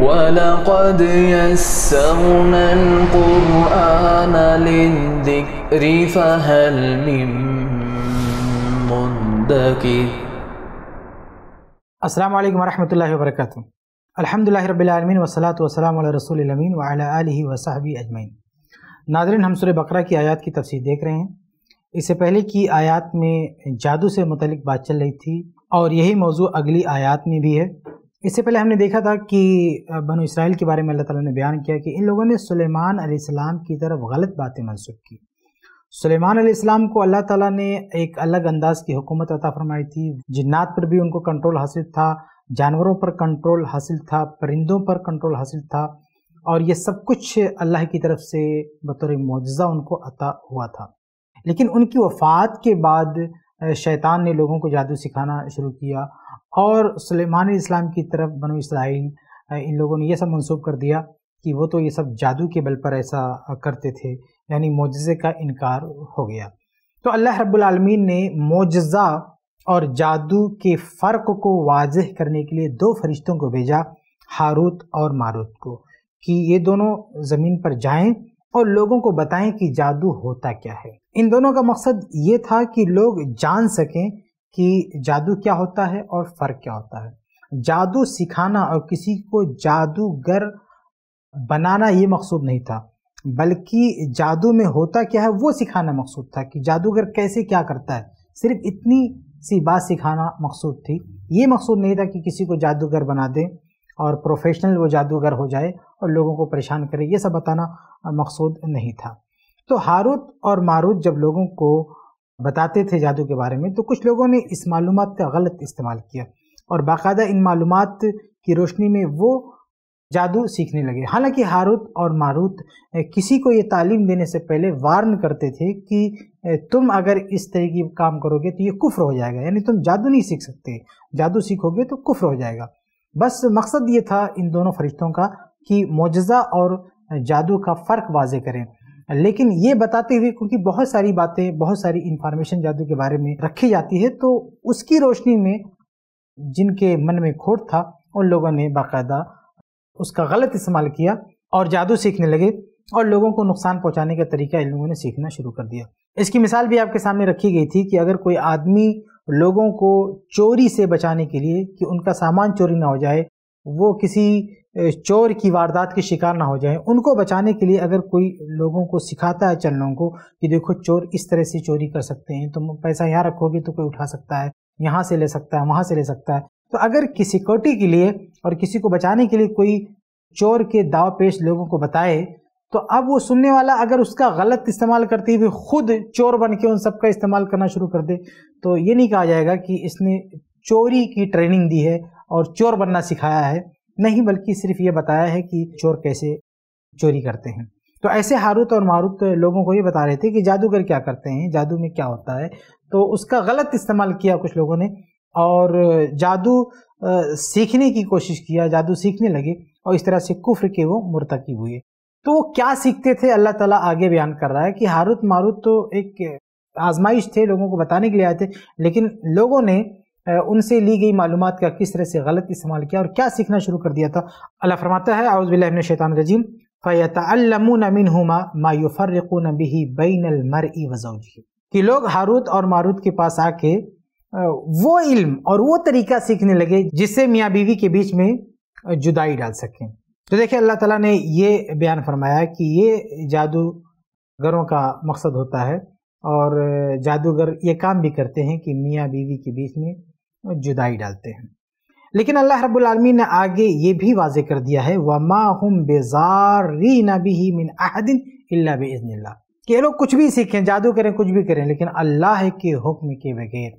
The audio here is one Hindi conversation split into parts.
ولقد يسرنا القرآن للذكر فهل من منذكر السلام عليكم ورحمة الله وبركاته الحمد لله रब العالمین वसलात वसलाम रसूल अमीन वाली वसाहबी अजमैन नादरन हम सुर बकरा की आयत की तफसीर देख रहे हैं इससे पहले की आयत में जादू से मतलब बात चल रही थी और यही मौजू अगली आयत में भी है इससे पहले हमने देखा था कि बनो इसराइल के बारे में अल्लाह ताला ने बयान किया कि इन लोगों ने सुलेमान अलैहिस्सलाम की तरफ गलत बातें मनसूख की सुलेमान अलैहिस्सलाम को अल्लाह ताला ने एक अलग अंदाज की हुकूमत अता फरमाई थी जिन्नात पर भी उनको कंट्रोल हासिल था जानवरों पर कंट्रोल हासिल था परिंदों पर कंट्रोल हासिल था और ये सब कुछ अल्लाह की तरफ से बतौर मुआजा उनको अता हुआ था लेकिन उनकी वफ़ात के बाद शैतान ने लोगों को जादू सिखाना शुरू किया और सलेमान इस्लाम की तरफ बनो इसराइल इन लोगों ने यह सब मनसूब कर दिया कि वो तो ये सब जादू के बल पर ऐसा करते थे यानी मोजे का इनकार हो गया तो अल्लाह रब्लमीन ने मोजा और जादू के फ़र्क को वाजह करने के लिए दो फरिश्तों को भेजा हारूत और मारूत को कि ये दोनों ज़मीन पर जाएं और लोगों को बताएं कि जादू होता क्या है इन दोनों का मकसद ये था कि लोग जान सकें कि जादू क्या होता है और फ़र्क क्या होता है जादू सिखाना और किसी को जादूगर बनाना ये मकसूद नहीं था बल्कि जादू में होता क्या है वो सिखाना मकसूद था कि जादूगर कैसे क्या करता है सिर्फ इतनी सी बात सिखाना मकसूद थी ये मकसूद नहीं था कि किसी को जादूगर बना दें और प्रोफेशनल वो जादूगर हो जाए और लोगों को परेशान करे ये सब बताना मकसूद नहीं था तो हारूत और मारूत जब लोगों को बताते थे जादू के बारे में तो कुछ लोगों ने इस मालूम का गलत इस्तेमाल किया और बाकायदा इन मालूम की रोशनी में वो जादू सीखने लगे हालांकि हारूत और मारूत किसी को ये तालीम देने से पहले वार्न करते थे कि तुम अगर इस तरह की काम करोगे तो ये कुफ्र हो जाएगा यानी तुम जादू नहीं सीख सकते जादू सीखोगे तो कुफ्र हो जाएगा बस मकसद ये था इन दोनों फरिश्तों का कि मुजज़ा और जादू का फ़र्क वाज करें लेकिन ये बताते हुए क्योंकि बहुत सारी बातें बहुत सारी इन्फॉर्मेशन जादू के बारे में रखी जाती है तो उसकी रोशनी में जिनके मन में खोट था उन लोगों ने बाकायदा उसका गलत इस्तेमाल किया और जादू सीखने लगे और लोगों को नुकसान पहुंचाने का तरीका इन लोगों ने सीखना शुरू कर दिया इसकी मिसाल भी आपके सामने रखी गई थी कि अगर कोई आदमी लोगों को चोरी से बचाने के लिए कि उनका सामान चोरी ना हो जाए वो किसी चोर की वारदात के शिकार ना हो जाएं उनको बचाने के लिए अगर कोई लोगों को सिखाता है चल लोगों को कि देखो चोर इस तरह से चोरी कर सकते हैं तुम पैसा यहाँ रखोगे तो कोई उठा सकता है यहाँ से ले सकता है वहाँ से ले सकता है तो अगर किसी कोटी के लिए और किसी को बचाने के लिए कोई चोर के दाव पेश लोगों को बताए तो अब वो सुनने वाला अगर उसका गलत इस्तेमाल करते हुए खुद चोर बन के उन सब का इस्तेमाल करना शुरू कर दे तो ये नहीं कहा जाएगा कि इसने चोरी की ट्रेनिंग दी है और चोर बनना सिखाया है नहीं बल्कि सिर्फ ये बताया है कि चोर कैसे चोरी करते हैं तो ऐसे हारूत और मारूत लोगों को ये बता रहे थे कि जादूगर क्या करते हैं जादू में क्या होता है तो उसका गलत इस्तेमाल किया कुछ लोगों ने और जादू सीखने की कोशिश किया जादू सीखने लगे और इस तरह से कुफ्र के वो मुरतकब हुए तो वो क्या सीखते थे अल्लाह ताला आगे बयान कर रहा है कि हारूत मारूत तो एक आजमाइश थे लोगों को बताने के लिए आए थे लेकिन लोगों ने उनसे ली गई मालूम का किस तरह से गलत इस्तेमाल किया और क्या सीखना शुरू कर दिया था अल्लाह फरमाता है बिल्न शैतान रजीम फ़ैतमून अमिन हुमा मायूफ़र्रकून बिही बैन मर वजौजी कि लोग हारूत और मारूत के पास आके वो इल्म और वो तरीका सीखने लगे जिससे मियाँ बीवी के बीच में जुदाई डाल सकें तो देखिए अल्लाह ताला ने ये बयान फरमाया कि ये जादूगरों का मकसद होता है और जादूगर ये काम भी करते हैं कि मियाँ बीवी के बीच में जुदाई डालते हैं लेकिन अल्लाह रब्लमी ने आगे ये भी वाजे कर दिया है व माहम बेजारी मिन अहदिन अल्ला कि लोग कुछ भी सीखें जादू करें कुछ भी करें लेकिन अल्लाह के हुक्म के बगैर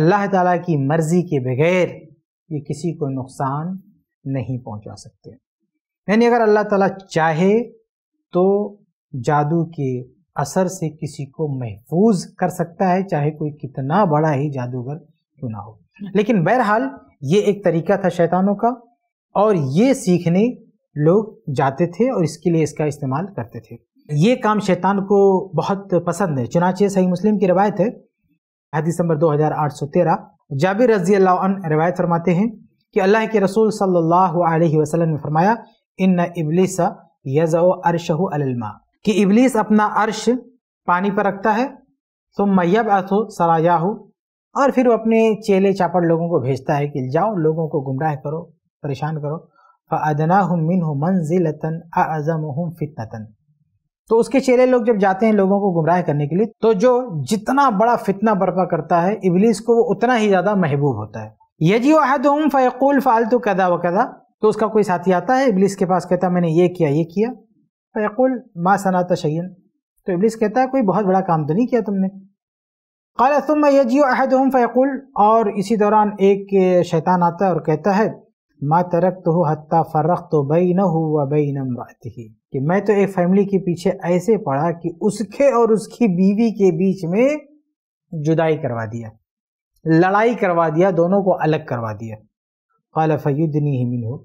अल्लाह ताला की मर्ज़ी के बगैर ये किसी को नुकसान नहीं पहुंचा सकते यानी अगर अल्लाह ताला चाहे तो जादू के असर से किसी को महफूज कर सकता है चाहे कोई कितना बड़ा ही जादूगर क्यों ना हो लेकिन बहरहाल ये एक तरीका था शैतानों का और ये सीखने लोग जाते थे और इसके लिए इसका इस्तेमाल करते थे ये काम शैतान को बहुत पसंद है चुनाचे सही मुस्लिम की रवायत है हदीस नंबर 2813 जाबिर रजी अल्लाह रवायत फरमाते हैं कि अल्लाह के रसूल सल्लल्लाहु अलैहि वसल्लम ने फरमाया इन इबलिस यज़ो अरशहु अलमा कि इबलीस अपना अर्श पानी पर रखता है तो मैब अथो सरायाहू और फिर वो अपने चेले चापड़ लोगों को भेजता है कि जाओ लोगों को गुमराह करो परेशान करो फ़ना हम मिन हो मंजिल आज़म हम फितनतन तो उसके चेले लोग जब जाते हैं लोगों को गुमराह करने के लिए तो जो जितना बड़ा फितना बर्पा करता है इबलीस को वो उतना ही ज़्यादा महबूब होता है यजी वाहद हम फ़ैकुल फ़ालतू कदा व कदा तो उसका कोई साथी आता है इबलीस के पास कहता मैंने ये किया ये किया फ़ैकुल माँ सना तशैन तो इबलीस कहता है कोई बहुत बड़ा काम तो नहीं किया तुमने काला तुम यजी अहदम फ़ैकुल और इसी दौरान एक शैतान आता है और कहता है माँ तरक तो हो हती फ़र्रख तो बई न हो व बई नमराती कि मैं तो एक फैमिली के पीछे ऐसे पढ़ा कि उसके और उसकी बीवी के बीच में जुदाई करवा दिया लड़ाई करवा दिया दोनों को अलग करवा दिया काला फ़युद्दनी ही मिन हो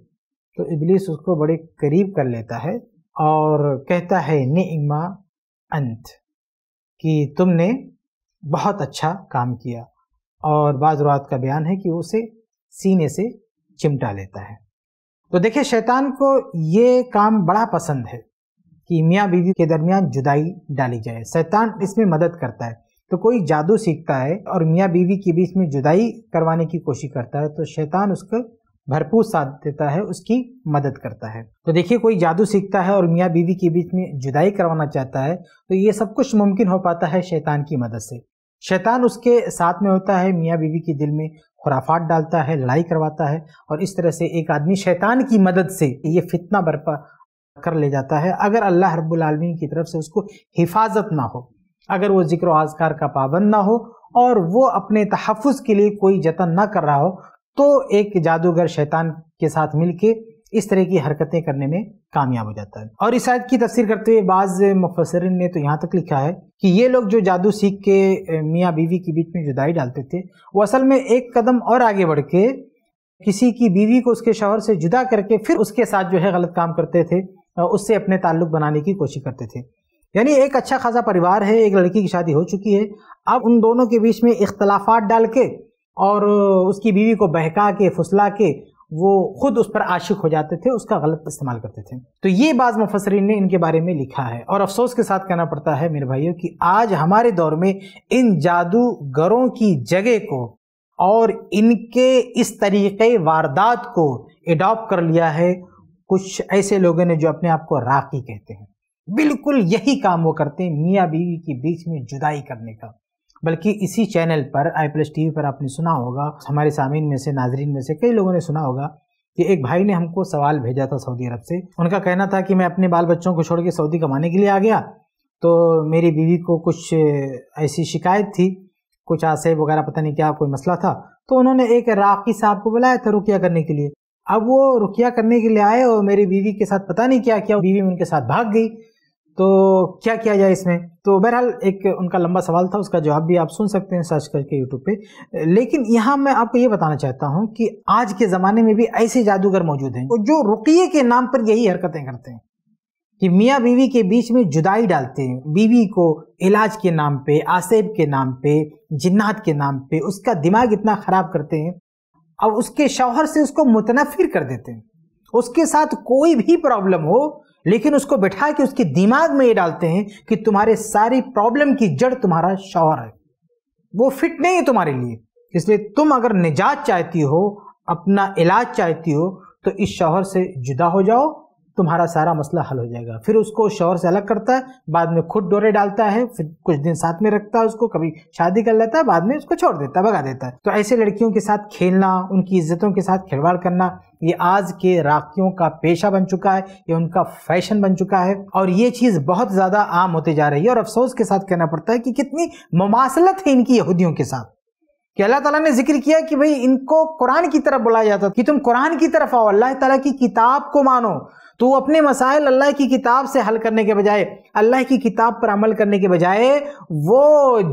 तो इबलीस उसको बड़े करीब कर लेता है और कहता है निमा अंत कि तुमने बहुत अच्छा काम किया और बाज़रात का बयान है कि उसे सीने से चिमटा लेता है तो देखिए शैतान को ये काम बड़ा पसंद है कि मियाँ बीवी के दरमियान जुदाई डाली जाए शैतान इसमें मदद करता है तो कोई जादू सीखता है और मियाँ बीवी के बीच में जुदाई करवाने की कोशिश करता है तो शैतान उसको भरपूर साथ देता है उसकी मदद करता है तो देखिए कोई जादू सीखता है और मियाँ बीवी के बीच में जुदाई करवाना चाहता है तो ये सब कुछ मुमकिन हो पाता है शैतान की मदद से शैतान उसके साथ में होता है मियाँ बीवी के दिल में खुराफात डालता है लड़ाई करवाता है और इस तरह से एक आदमी शैतान की मदद से ये फितना बरपा कर ले जाता है अगर अल्लाह रब्बुलमीन की तरफ से उसको हिफाजत ना हो अगर वो जिक्र आजकार का पाबंद ना हो और वो अपने तहफ़ के लिए कोई जतन ना कर रहा हो तो एक जादूगर शैतान के साथ मिलके इस तरह की हरकतें करने में कामयाब हो जाता है और इस आयत की तफसीर करते हुए बाज़ मुफसरिन ने तो यहाँ तक लिखा है कि ये लोग जो जादू सीख के मियाँ बीवी के बीच में जुदाई डालते थे वो असल में एक कदम और आगे बढ़ के किसी की बीवी को उसके शोहर से जुदा करके फिर उसके साथ जो है गलत काम करते थे उससे अपने ताल्लुक बनाने की कोशिश करते थे यानी एक अच्छा खासा परिवार है एक लड़की की शादी हो चुकी है अब उन दोनों के बीच में इख्तलाफात डाल के और उसकी बीवी को बहका के फुसला के वो खुद उस पर आशिक हो जाते थे उसका गलत इस्तेमाल करते थे तो ये बाज़ मुफसरीन ने इनके बारे में लिखा है और अफसोस के साथ कहना पड़ता है मेरे भाइयों कि आज हमारे दौर में इन जादूगरों की जगह को और इनके इस तरीक़े वारदात को एडॉप्ट कर लिया है कुछ ऐसे लोगों ने जो अपने आप को राखी कहते हैं बिल्कुल यही काम वो करते हैं मियाँ बीवी के बीच में जुदाई करने का बल्कि इसी चैनल पर आई प्लस टी पर आपने सुना होगा हमारे सामीन में से नाजरीन में से कई लोगों ने सुना होगा कि एक भाई ने हमको सवाल भेजा था सऊदी अरब से उनका कहना था कि मैं अपने बाल बच्चों को छोड़ के सऊदी कमाने के लिए आ गया तो मेरी बीवी को कुछ ऐसी शिकायत थी कुछ आसे वगैरह पता नहीं क्या कोई मसला था तो उन्होंने एक राकी साहब को बुलाया था रुकिया करने के लिए अब वो रुकिया करने के लिए आए और मेरी बीवी के साथ पता नहीं क्या क्या बीवी उनके साथ भाग गई तो क्या किया जाए इसमें तो बहरहाल एक उनका लंबा सवाल था उसका जवाब भी आप सुन सकते हैं सर्च करके यूट्यूब पे लेकिन यहाँ मैं आपको ये बताना चाहता हूँ कि आज के ज़माने में भी ऐसे जादूगर मौजूद हैं जो रुकिए के नाम पर यही हरकतें करते हैं कि मियाँ बीवी के बीच में जुदाई डालते हैं बीवी को इलाज के नाम पे आसेब के नाम पे जिन्नात के नाम पे उसका दिमाग इतना ख़राब करते हैं और उसके शौहर से उसको मुतनफिर कर देते हैं उसके साथ कोई भी प्रॉब्लम हो लेकिन उसको बैठा के उसके दिमाग में ये डालते हैं कि तुम्हारे सारी प्रॉब्लम की जड़ तुम्हारा शौहर है वो फिट नहीं है तुम्हारे लिए इसलिए तुम अगर निजात चाहती हो अपना इलाज चाहती हो तो इस शौहर से जुदा हो जाओ तुम्हारा सारा मसला हल हो जाएगा फिर उसको शोर से अलग करता है बाद में खुद डोरे डालता है फिर कुछ दिन साथ में रखता है उसको कभी शादी कर लेता है बाद में उसको छोड़ देता है भगा देता है तो ऐसे लड़कियों के साथ खेलना उनकी इज्जतों के साथ खिलवाड़ करना ये आज के राखियों का पेशा बन चुका है ये उनका फैशन बन चुका है और ये चीज़ बहुत ज़्यादा आम होती जा रही है और अफसोस के साथ कहना पड़ता है कि कितनी ममासलत है इनकी यहूदियों के साथ कि अल्लाह ताला ने जिक्र किया कि भाई इनको कुरान की तरफ बुलाया जाता कि तुम कुरान की तरफ आओ अल्लाह ताला की किताब को मानो तो वो अपने मसाइल अल्लाह की किताब से हल करने के बजाय अल्लाह की किताब पर अमल करने के बजाय वो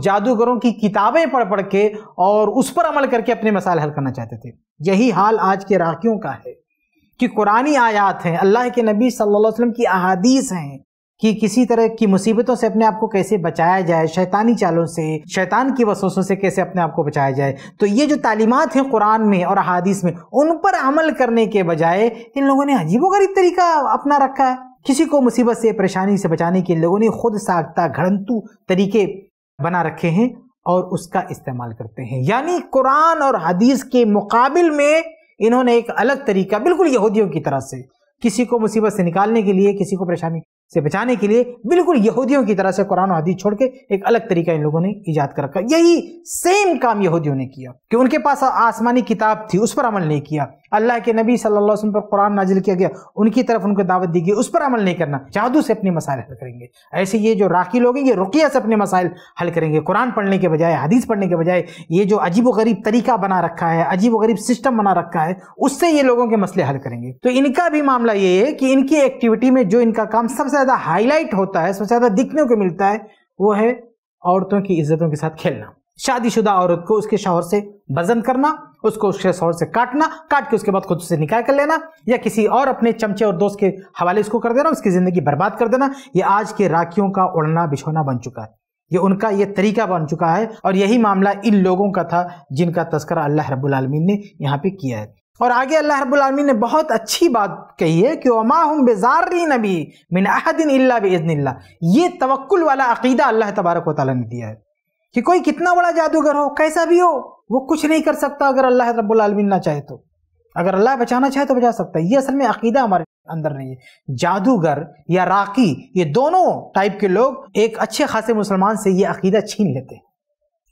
जादूगरों की किताबें पढ़ पढ़ के और उस पर अमल करके अपने मसाइल हल करना चाहते थे यही हाल आज के राखियों का है कि कुरानी आयात हैं अल्लाह के नबी सल्लल्लाहु अलैहि वसल्लम की अहादीस हैं कि किसी तरह की मुसीबतों से अपने आप को कैसे बचाया जाए शैतानी चालों से शैतान की वसूसों से कैसे अपने आप को बचाया जाए तो ये जो तालीमत हैं कुरान में और अदीस में उन पर अमल करने के बजाय इन लोगों ने अजीबोगरीब तरीका अपना रखा है किसी को मुसीबत से परेशानी से बचाने के लोगों ने खुद साख्ता घड़ंतु तरीके बना रखे हैं और उसका इस्तेमाल करते हैं यानी कुरान और हदीस के मुकाबिल में इन्होंने एक अलग तरीका बिल्कुल यहूदियों की तरह से किसी को मुसीबत से निकालने के लिए किसी को परेशानी से बचाने के लिए बिल्कुल यहूदियों की तरह से कुरान और हदीस छोड़ के एक अलग तरीका इन लोगों ने ईजाद कर रखा यही सेम काम यहूदियों ने किया कि उनके पास आसमानी किताब थी उस पर अमल नहीं किया अल्लाह के नबी सल्लल्लाहु अलैहि वसल्लम पर कुरान नाजिल किया गया उनकी तरफ उनको दावत दी गई उस पर अमल नहीं करना जादू से अपने मसाइल हल करेंगे ऐसे ये जो राखी लोग हैं ये रुकिया से अपने मसाइल हल करेंगे कुरान पढ़ने के बजाय हदीस पढ़ने के बजाय ये जो अजीब गरीब तरीका बना रखा है अजीब गरीब सिस्टम बना रखा है उससे ये लोगों के मसले हल करेंगे तो इनका भी मामला ये है कि इनकी एक्टिविटी में जो इनका काम सबसे ज़्यादा हाईलाइट होता है सबसे ज़्यादा दिखने को मिलता है वो है औरतों की इज्जतों के साथ खेलना शादीशुदा औरत को उसके शौहर से बजन करना उसको उसके शौहर से काटना काट के उसके बाद खुद से निकाह कर लेना या किसी और अपने चमचे और दोस्त के हवाले इसको कर देना उसकी ज़िंदगी बर्बाद कर देना ये आज के राखियों का उड़ना बिछोना बन चुका है ये उनका ये तरीका बन चुका है और यही मामला इन लोगों का था जिनका तस्करा अल्लाह रब्बुल रबालमीन ने यहाँ पे किया है और आगे अल्लाह रबालमीन ने बहुत अच्छी बात कही है कि वमा हम बेजारी नबी मिन अहदिन अल्ला ये तवक्ल वाला अकीदा अल्लाह तबारक वाली ने दिया है कि कोई कितना बड़ा जादूगर हो कैसा भी हो वो कुछ नहीं कर सकता अगर अल्लाह रबालमीन ना चाहे तो अगर अल्लाह बचाना चाहे तो बचा सकता है ये असल में अकीदा हमारे अंदर नहीं है जादूगर या राकी ये दोनों टाइप के लोग एक अच्छे खासे मुसलमान से ये अकीदा छीन लेते हैं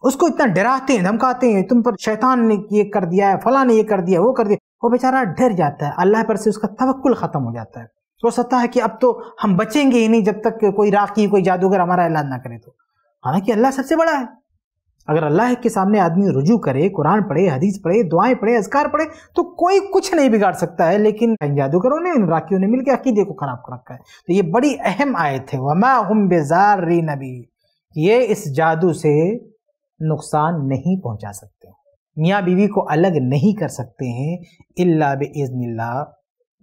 उसको इतना डराते हैं धमकाते हैं तुम पर शैतान ने ये कर दिया है फला ने ये कर दिया वो कर दिया वो बेचारा डर जाता है अल्लाह पर से उसका तवक्ल ख़त्म हो जाता है हो सकता है कि अब तो हम बचेंगे ही नहीं जब तक कोई राखी कोई जादूगर हमारा इलाज ना करे तो हालांकि अल्लाह सबसे बड़ा है अगर अल्लाह के सामने आदमी रुजू करे कुरान पढ़े हदीस पढ़े दुआएं पढ़े अजकार पढ़े तो कोई कुछ नहीं बिगाड़ सकता है लेकिन इन जादूगरों ने इन राखियों ने मिलकर अकीदे को ख़राब कर रखा है तो ये बड़ी अहम आयत है वमा हम बेजार री नबी ये इस जादू से नुकसान नहीं पहुंचा सकते मियाँ बीवी को अलग नहीं कर सकते हैं अल्ला बज़्ला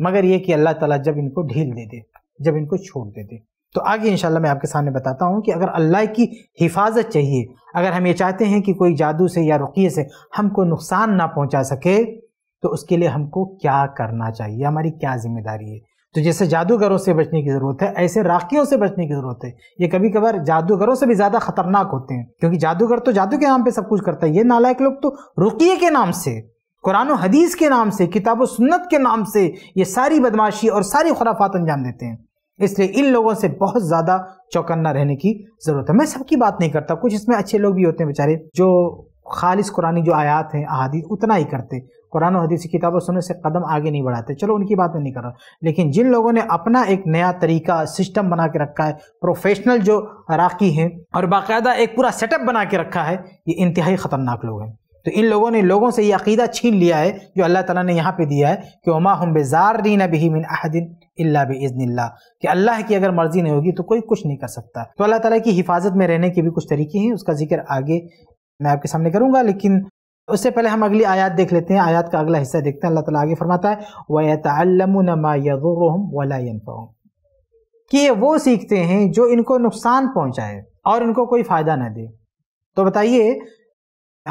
मगर ये कि अल्लाह ताला जब इनको ढील दे दे जब इनको छोड़ दे दे तो आगे इंशाल्लाह मैं आपके सामने बताता हूँ कि अगर अल्लाह की हिफाजत चाहिए अगर हम ये चाहते हैं कि कोई जादू से या रुकिए से हमको नुकसान ना पहुँचा सके तो उसके लिए हमको क्या करना चाहिए हमारी क्या जिम्मेदारी है तो जैसे जादूगरों से बचने की ज़रूरत है ऐसे राखियों से बचने की ज़रूरत है ये कभी कभार जादूगरों से भी ज़्यादा खतरनाक होते हैं क्योंकि जादूगर तो जादू के नाम पे सब कुछ करता है ये नालायक लोग तो रुकिए के नाम से कुरान हदीस के नाम से किताब सुन्नत के नाम से ये सारी बदमाशी और सारी खुराफात अंजाम देते हैं इसलिए इन लोगों से बहुत ज़्यादा चौकन्ना रहने की ज़रूरत है मैं सबकी बात नहीं करता कुछ इसमें अच्छे लोग भी होते हैं बेचारे जो खालिस कुरानी जो आयात हैं अहादी उतना ही करते कुरान हदीस की सुनने से कदम आगे नहीं बढ़ाते चलो उनकी बात में नहीं कर रहा लेकिन जिन लोगों ने अपना एक नया तरीका सिस्टम बना के रखा है प्रोफेशनल जो राखी हैं और बाकायदा एक पूरा सेटअप बना के रखा है ये इंतहाई ख़तरनाक लोग हैं तो इन लोगों ने लोगों से ये अकीदा छीन लिया है जो अल्लाह तला ने यहाँ पर दिया है कि उमा हम बेजारीन बही मिन अहदिन अल्ला बज़नल्ला कि अल्लाह की अगर मर्ज़ी नहीं होगी तो कोई कुछ नहीं कर सकता तो अल्लाह तला की हिफाजत में रहने के भी कुछ तरीके हैं उसका जिक्र आगे मैं आपके सामने करूँगा लेकिन उससे पहले हम अगली आयात देख लेते हैं आयात का अगला हिस्सा देखते हैं अल्लाह ताला आगे फरमाता है कि ये वो सीखते हैं जो इनको नुकसान पहुंचाए और इनको कोई फ़ायदा ना दे तो बताइए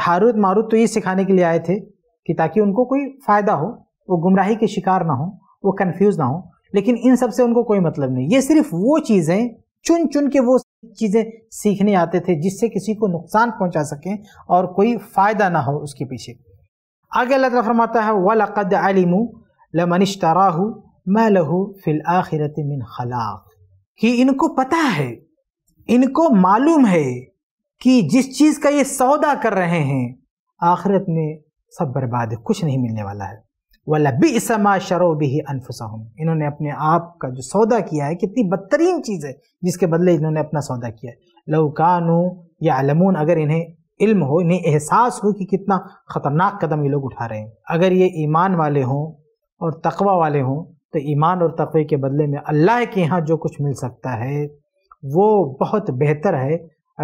हारूद मारूत तो ये सिखाने के लिए आए थे कि ताकि उनको कोई फ़ायदा हो वो गुमराही के शिकार ना हो वो कन्फ्यूज़ ना हो लेकिन इन सब से उनको कोई मतलब नहीं ये सिर्फ वो चीज़ें चुन चुन के वो चीज़ें सीखने आते थे जिससे किसी को नुकसान पहुंचा सकें और कोई फ़ायदा ना हो उसके पीछे आगे अल्लाह फरमाता है वलक़द अलमू लमनशतराहू मैं लहू फिल आखिरत मिन खलाक कि इनको पता है इनको मालूम है कि जिस चीज़ का ये सौदा कर रहे हैं आखिरत में सब बर्बाद है कुछ नहीं मिलने वाला है वाला बी इसमा शरो भी हूँ इन्होंने अपने आप का जो सौदा किया है कितनी बदतरीन चीज़ है जिसके बदले इन्होंने अपना सौदा किया है लवकानू या अलमून अगर इन्हें इल्म हो इन्हें एहसास हो कि कितना ख़तरनाक कदम ये लोग उठा रहे हैं अगर ये ईमान वाले हों और तकवा वाले हों तो ईमान और तकवे के बदले में अल्लाह के यहाँ जो कुछ मिल सकता है वो बहुत बेहतर है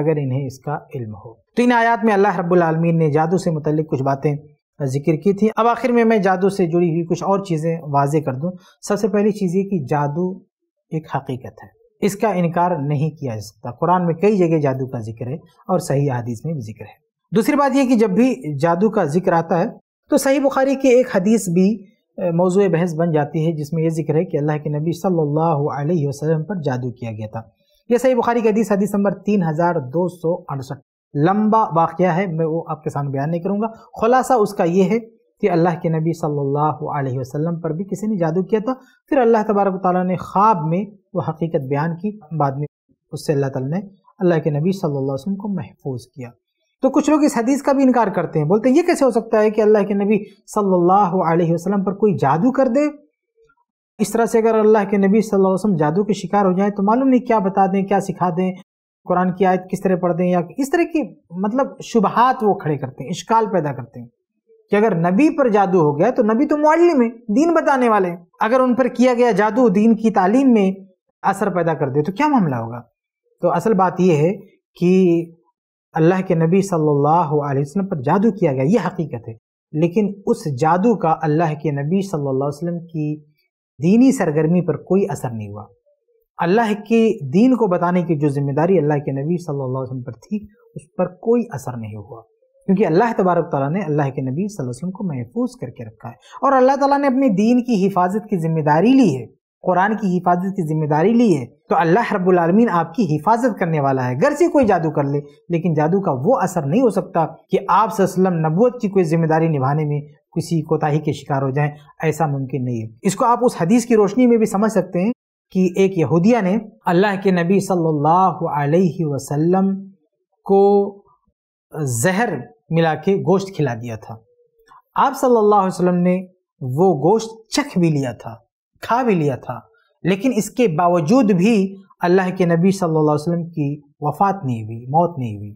अगर इन्हें इसका इल्म हो तो इन आयात में अल्लाह रब्बुल रबालमीन ने जादू से मतलब कुछ बातें जिक्र की थी अब आखिर में मैं जादू से जुड़ी हुई कुछ और चीज़ें वाजे कर दूं सबसे पहली चीज़ ये कि जादू एक हकीकत है इसका इनकार नहीं किया जा सकता कुरान में कई जगह जादू का जिक्र है और सही हदीस में भी जिक्र है दूसरी बात यह कि जब भी जादू का जिक्र आता है तो सही बुखारी की एक हदीस भी मौजू बहस बन जाती है जिसमें यह जिक्र है कि अल्लाह के नबी सल्लल्लाहु अलैहि वसल्लम पर जादू किया गया था यह सही बुखारी की हदीस हदीस नंबर तीन हज़ार दो सौ अड़सठ लंबा वाक़ है मैं वो आपके सामने बयान नहीं करूँगा खुलासा उसका यह है कि अल्लाह के नबी सल्लल्लाहु अलैहि वसल्लम पर भी किसी ने जादू किया था फिर अल्लाह तबारक ताली ने ख्वाब में वो हकीकत बयान की बाद में उससे अल्लाह ताली ने अल्लाह के नबी सल्लल्लाहु अलैहि वसल्लम को महफूज किया तो कुछ लोग इस हदीस का भी इनकार करते हैं बोलते हैं ये कैसे हो सकता है कि अल्लाह के नबी सल्लल्लाहु अलैहि वसल्लम पर कोई जादू कर दे इस तरह से अगर अल्लाह के नबी सल्लल्लाहु अलैहि वसल्लम जादू के शिकार हो जाए तो मालूम नहीं क्या बता दें क्या सिखा दें कुरान की आयत किस तरह पढ़ दें या इस तरह की मतलब शुभहात वो खड़े करते हैं इश्काल पैदा करते हैं कि अगर नबी पर जादू हो गया तो नबी तो मुआलिम है दीन बताने वाले हैं अगर उन पर किया गया जादू दीन की तालीम में असर पैदा कर दे तो क्या मामला होगा तो असल बात यह है कि अल्लाह के नबी सल्लल्लाहु पर जादू किया गया यह हकीकत है लेकिन उस जादू का अल्लाह के नबी सल्लल्लाहु की दीनी सरगर्मी पर कोई असर नहीं हुआ अल्लाह के दीन को बताने की जो जिम्मेदारी अल्लाह के नबी सल्लल्लाहु अलैहि वसल्लम पर थी उस पर कोई असर नहीं हुआ क्योंकि अल्लाह तबारक ताली ने अल्लाह के नबी सल्लल्लाहु अलैहि वसल्लम को महफूज करके रखा है और अल्लाह ताला ने अपने दीन की हिफाजत की जिम्मेदारी ली है कुरान की हिफाजत की जिम्मेदारी ली है तो अल्लाह रब्बुलमीन आपकी हिफाजत करने वाला है घर से कोई जादू कर ले लेकिन जादू का वो असर नहीं हो सकता कि आप सल्लम नबूत की कोई जिम्मेदारी निभाने में किसी कोताही के शिकार हो जाएं ऐसा मुमकिन नहीं है इसको आप उस हदीस की रोशनी में भी समझ सकते हैं कि एक यहूदिया ने अल्लाह के नबी सल्लल्लाहु अलैहि वसल्लम को जहर मिला के गोश्त खिला दिया था आप सल्लल्लाहु अलैहि वसल्लम ने वो गोश्त चख भी लिया था खा भी लिया था लेकिन इसके बावजूद भी अल्लाह के नबी सल्लल्लाहु अलैहि वसल्लम की वफ़ात नहीं हुई मौत नहीं हुई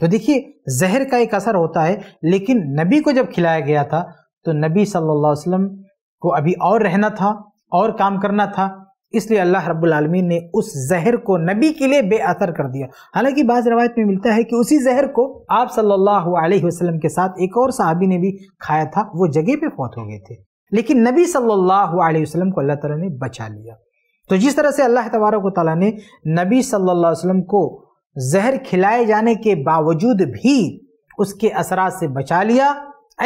तो देखिए जहर का एक असर होता है लेकिन नबी को जब खिलाया गया था तो नबी सल्लल्लाहु अलैहि वसल्लम को अभी और रहना था और काम करना था इसलिए अल्लाह रब्बुलमीन ने उस जहर को नबी के लिए बेअसर कर दिया हालांकि बाज़ रवायत में मिलता है कि उसी जहर को आप सल्लल्लाहु अलैहि वसल्लम के साथ एक और साहबी ने भी खाया था वो जगह पे फौत हो गए थे लेकिन नबी सल्लल्लाहु अलैहि वसल्लम को अल्लाह ताला ने बचा लिया तो जिस तरह से अल्लाह तबारक ताली ने नबी सल्ला वसम को जहर खिलाए जाने के बावजूद भी उसके असरा से बचा लिया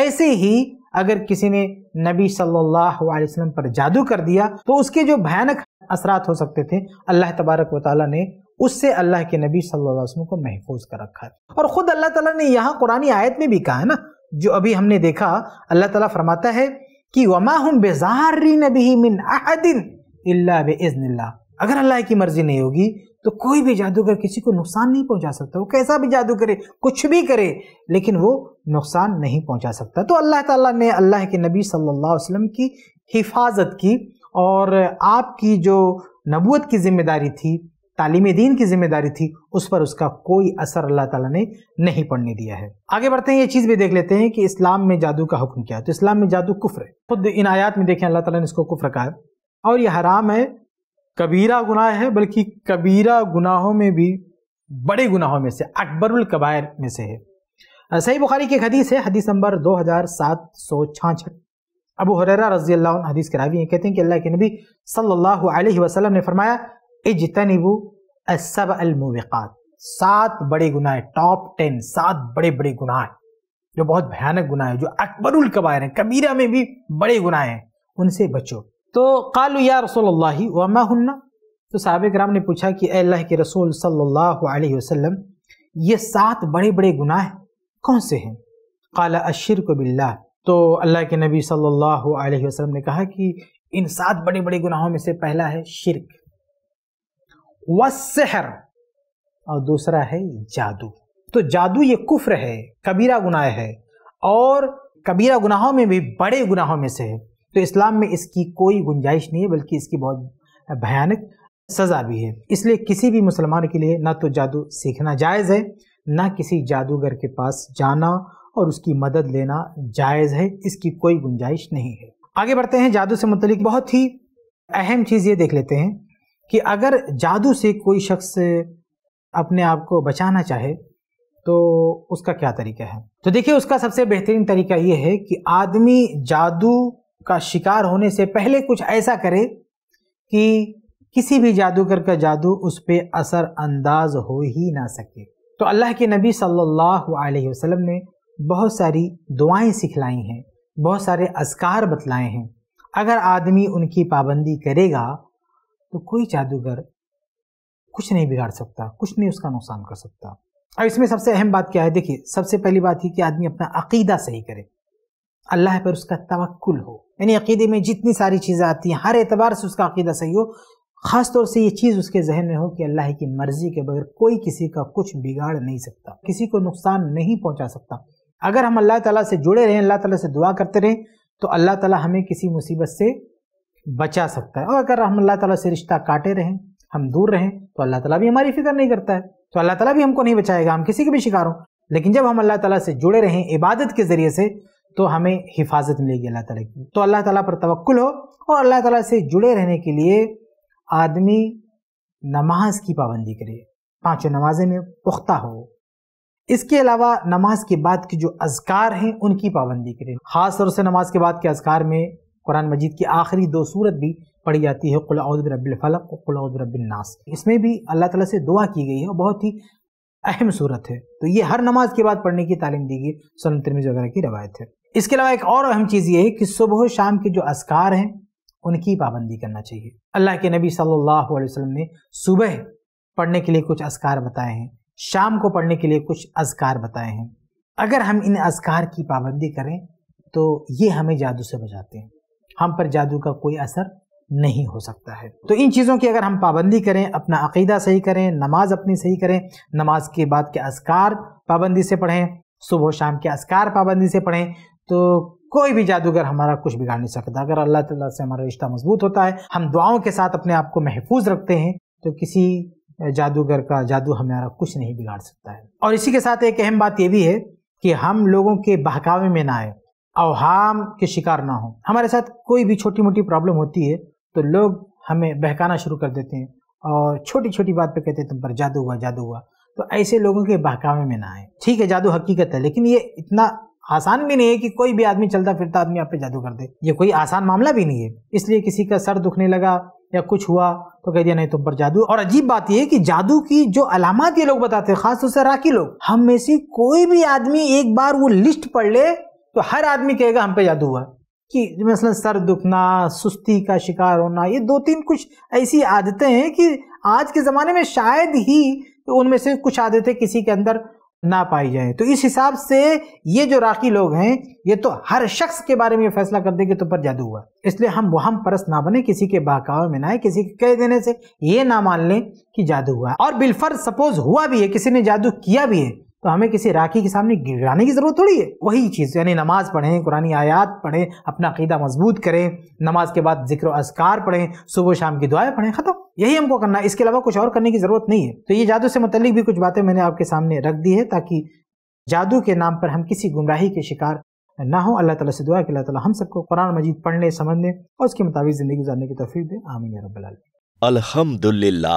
ऐसे ही अगर किसी ने नबी सल्लल्लाहु अलैहि वसल्लम पर जादू कर दिया तो उसके जो भयानक असरात हो सकते थे अल्लाह तबारक व ताली ने उससे अल्लाह के नबी सल्लल्लाहु अलैहि वसल्लम को महफूज कर रखा है और ख़ुद अल्लाह ताला ने यहाँ कुरानी आयत में भी कहा है ना जो अभी हमने देखा अल्लाह ताला फरमाता है कि वमा हम बेजारी नबी मिन अहदिन इज़्ला अगर अल्लाह की मर्ज़ी नहीं होगी तो कोई भी जादूगर किसी को नुकसान नहीं पहुंचा सकता वो कैसा भी जादू करे कुछ भी करे लेकिन वो नुकसान नहीं पहुंचा सकता तो अल्लाह ताला ने अल्लाह के नबी सल्लल्लाहु अलैहि वसल्लम की हिफाजत की और आपकी जो नबूत की जिम्मेदारी थी तालीम दीन की जिम्मेदारी थी उस पर उसका कोई असर अल्लाह ताला ने नहीं पड़ने दिया है आगे बढ़ते हैं ये चीज़ भी देख लेते हैं कि इस्लाम में जादू का हुक्म क्या है तो इस्लाम में जादू कुफ्र है खुद इन आयात में देखें अल्लाह ताला ने इसको कुफ्र कहा और ये हराम है कबीरा गुनाह है बल्कि कबीरा गुनाहों में भी बड़े गुनाहों में से अकबरुल कबायर में से है सही बुखारी की हदीस है हदीस नंबर दो हज़ार सात सौ छाछठ अबू हुररा रजी अल्लाह हदीस के रावी हैं कहते हैं कि अल्लाह के नबी सल्लल्लाहु अलैहि वसल्लम ने फरमाया इजतनबू सब अलमूबिकात सात बड़े गुनाह टॉप टेन सात बड़े बड़े गुनाह जो बहुत भयानक गुनाह है जो अकबरुल कबायर हैं कबीरा में भी बड़े गुनाह हैं उनसे बचो तो कालू या रसोल्ला वमा हन्ना तो साहब कराम ने पूछा कि अल्लाह के रसूल सल्लल्लाहु अलैहि वसल्लम ये सात बड़े बड़े गुनाह कौन से हैं काला अशिर को बिल्ला तो अल्लाह के नबी सल्लल्लाहु अलैहि वसल्लम ने कहा कि इन सात बड़े बड़े गुनाहों में से पहला है शिरक वसहर और दूसरा है जादू तो जादू ये कुफ्र है कबीरा गुनाह है और कबीरा गुनाहों में भी बड़े गुनाहों में से है तो इस्लाम में इसकी कोई गुंजाइश नहीं है बल्कि इसकी बहुत भयानक सज़ा भी है इसलिए किसी भी मुसलमान के लिए ना तो जादू सीखना जायज़ है ना किसी जादूगर के पास जाना और उसकी मदद लेना जायज़ है इसकी कोई गुंजाइश नहीं है आगे बढ़ते हैं जादू से मुतलिक बहुत ही अहम चीज़ ये देख लेते हैं कि अगर जादू से कोई शख्स अपने आप को बचाना चाहे तो उसका क्या तरीका है तो देखिए उसका सबसे बेहतरीन तरीका ये है कि आदमी जादू का शिकार होने से पहले कुछ ऐसा करे कि किसी भी जादूगर का जादू उस पर असर अंदाज हो ही ना सके तो अल्लाह के नबी सल्लल्लाहु अलैहि वसल्लम ने बहुत सारी दुआएं सिखलाई हैं बहुत सारे असकार बतलाए हैं अगर आदमी उनकी पाबंदी करेगा तो कोई जादूगर कुछ नहीं बिगाड़ सकता कुछ नहीं उसका नुकसान कर सकता और इसमें सबसे अहम बात क्या है देखिए सबसे पहली बात है कि आदमी अपना अकीदा सही करे अल्लाह पर उसका तवक्ल हो यानी अकीदे में जितनी सारी चीज़ें आती हैं हर एतबार से उसका अकीदा सही हो ख़ास तौर से ये चीज़ उसके जहन में हो कि अल्लाह की मर्ज़ी के बगैर कोई किसी का कुछ बिगाड़ नहीं सकता किसी को नुकसान नहीं पहुंचा सकता अगर हम अल्लाह ताला से जुड़े रहें अल्लाह ताला से दुआ करते रहें तो अल्लाह ताला हमें किसी मुसीबत से बचा सकता है और अगर हम अल्लाह ताला से रिश्ता काटे रहें हम दूर रहें तो अल्लाह ताला भी हमारी फिक्र नहीं करता है तो अल्लाह ताला भी हमको नहीं बचाएगा हम किसी के भी शिकार हों लेकिन जब हम अल्लाह ताला से जुड़े रहें इबादत के ज़रिए से तो हमें हिफाजत मिलेगी अल्लाह ताला की तो अल्लाह ताला पर तवक्ल हो और अल्लाह ताला से जुड़े रहने के लिए आदमी नमाज की पाबंदी करे पाँचों नमाजें में पुख्ता हो इसके अलावा नमाज के बाद के जो अजकार हैं उनकी पाबंदी करें ख़ास तौर से नमाज के बाद के अजकार में कुरान मजीद की आखिरी दो सूरत भी पढ़ी जाती है कुलाउदरबिलफ़लक और नास इसमें भी अल्लाह ताला से दुआ की गई है और बहुत ही अहम सूरत है तो ये हर नमाज के बाद पढ़ने की तालीम दी गई सन तरमीज़ वगैरह की रवायत है इसके अलावा एक और अहम चीज़ ये है कि सुबह शाम के जो असकार हैं उनकी पाबंदी करना चाहिए अल्लाह के नबी सल्लल्लाहु अलैहि वसल्लम ने सुबह पढ़ने के लिए कुछ असकार बताए हैं शाम को पढ़ने के लिए कुछ अजकार बताए हैं अगर हम इन अजकार की पाबंदी करें तो ये हमें जादू से बचाते हैं हम पर जादू का कोई असर नहीं हो सकता है तो इन चीज़ों की अगर हम पाबंदी करें अपना अकीदा सही करें नमाज अपनी सही करें नमाज के बाद के असकार पाबंदी से पढ़ें सुबह शाम के असकार पाबंदी से पढ़ें तो कोई भी जादूगर हमारा कुछ बिगाड़ नहीं सकता अगर अल्लाह ताला से हमारा रिश्ता मजबूत होता है हम दुआओं के साथ अपने आप को महफूज रखते हैं तो किसी जादूगर का जादू हमारा कुछ नहीं बिगाड़ सकता है और इसी के साथ एक अहम बात यह भी है कि हम लोगों के बहकावे में ना आए अवहाम के शिकार ना हो हमारे साथ कोई भी छोटी मोटी प्रॉब्लम होती है तो लोग हमें बहकाना शुरू कर देते हैं और छोटी छोटी बात पे कहते हैं तुम पर जादू हुआ जादू हुआ तो ऐसे लोगों के बहकावे में ना आए ठीक है जादू हकीकत है लेकिन ये इतना आसान भी नहीं है कि कोई भी आदमी चलता फिरता आदमी आप पे जादू कर दे ये कोई आसान मामला भी नहीं है इसलिए किसी का सर दुखने लगा या कुछ हुआ तो कह दिया नहीं तुम पर जादू और अजीब बात यह कि जादू की जो अलामत ये लोग बताते हैं खासतौर से राखी लोग हम में से कोई भी आदमी एक बार वो लिस्ट पढ़ ले तो हर आदमी कहेगा हम पे जादू हुआ कि मसलन सर दुखना सुस्ती का शिकार होना ये दो तीन कुछ ऐसी आदतें हैं कि आज के ज़माने में शायद ही तो उनमें से कुछ आदतें किसी के अंदर ना पाई जाए तो इस हिसाब से ये जो राखी लोग हैं ये तो हर शख्स के बारे में फैसला कर देंगे तो पर जादू हुआ इसलिए हम वहम परस ना बने किसी के बहकावे में ना आए किसी के कह देने से ये ना मान लें कि जादू हुआ और बिलफर सपोज हुआ भी है किसी ने जादू किया भी है तो हमें किसी राखी के सामने गिराने की ज़रूरत थोड़ी है वही चीज़ यानी नमाज़ पढ़ें कुरानी आयात पढ़ें अपना अकीदा मजबूत करें नमाज के बाद जिक्र असकार पढ़ें सुबह शाम की दुआएं पढ़ें ख़त्म यही हमको करना है इसके अलावा कुछ और करने की ज़रूरत नहीं है तो ये जादू से मतलब भी कुछ बातें मैंने आपके सामने रख दी है ताकि जादू के नाम पर हम किसी गुमराही के शिकार ना हो अल्लाह तला से दुआ कि अल्लाह ताला हम सबको कुरान मजीद पढ़ने समझने और उसके मुताबिक ज़िंदगी गुजारने की तफी दें आमिन रबी अलहमदुल्ला